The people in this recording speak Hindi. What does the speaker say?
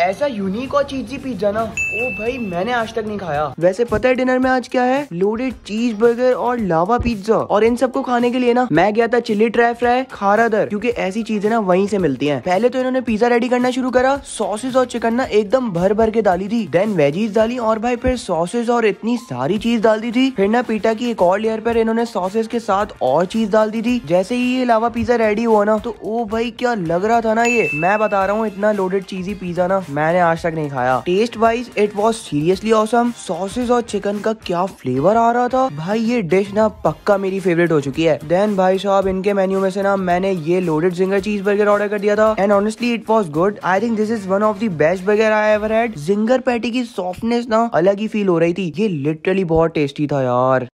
ऐसा यूनिक और चीजी पिज्जा ना ओ भाई मैंने आज तक नहीं खाया वैसे पता है डिनर में आज क्या है लोडेड चीज बर्गर और लावा पिज्जा और इन सबको खाने के लिए ना मैं गया था चिली ट्राई फ्राई खारा दर क्यूँकी ऐसी चीजें ना वहीं से मिलती है पहले तो इन्होंने पिज्जा रेडी करना शुरू करा सॉसेज और चिकन ना एकदम भर भर के डाली थी देन वेजीज डाली और भाई फिर सॉसेज और इतनी सारी चीज डाल दी थी फिर ना पीटा की एक और लेयर पर इन्होंने सॉसेज के साथ और चीज डाल दी थी जैसे ही ये लावा पिज्जा रेडी हुआ ना तो ओ भाई क्या लग रहा था ना ये मैं बता रहा हूँ इतना लोडेड चीजी पिज्जा ना मैंने आज तक नहीं खाया taste wise it was seriously awesome sausage और चिकन का क्या फ्लेवर आ रहा था भाई ये डिश ना पक्का मेरी फेवरेट हो चुकी है देन भाई साहब इनके मेन्यू में से ना मैंने ये loaded zinger cheese burger order कर दिया था and honestly it was good I think this is one of the best burger I ever had zinger patty की सॉफ्टनेस ना अलग ही फील हो रही थी ये लिटरली बहुत टेस्टी था यार